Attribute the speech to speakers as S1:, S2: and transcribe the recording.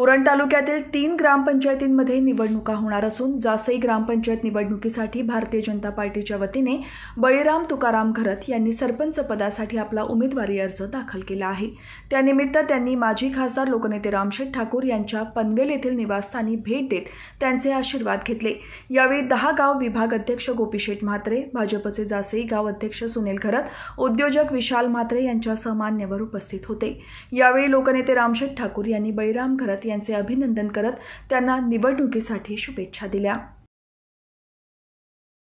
S1: उरण तालुक्यातील तीन ग्रामपंचायतींमध्ये निवडणुका होणार असून जासई ग्रामपंचायत निवडणुकीसाठी भारतीय जनता पार्टीच्या वतीने बळीराम तुकाराम घरत यांनी सरपंच पदासाठी आपला उमेदवारी अर्ज दाखल केला आहे त्यानिमित्त त्यांनी माजी खासदार लोकनेते रामशेठ ठाकूर यांच्या पनवेल येथील निवासस्थानी भेट देत त्यांचे आशीर्वाद घेतले यावेळी दहा गाव विभाग अध्यक्ष गोपीशेठ म्हात्रे भाजपचे जासई गाव अध्यक्ष सुनील घरत उद्योजक विशाल म्हात्रे यांच्या सहमान्यवर उपस्थित होते यावेळी लोकनेते रामशेठ ठाकूर यांनी बळीराम घरत यांचे अभिनंदन करत त्यांना निवडणुकीसाठी शुभेच्छा दिल्या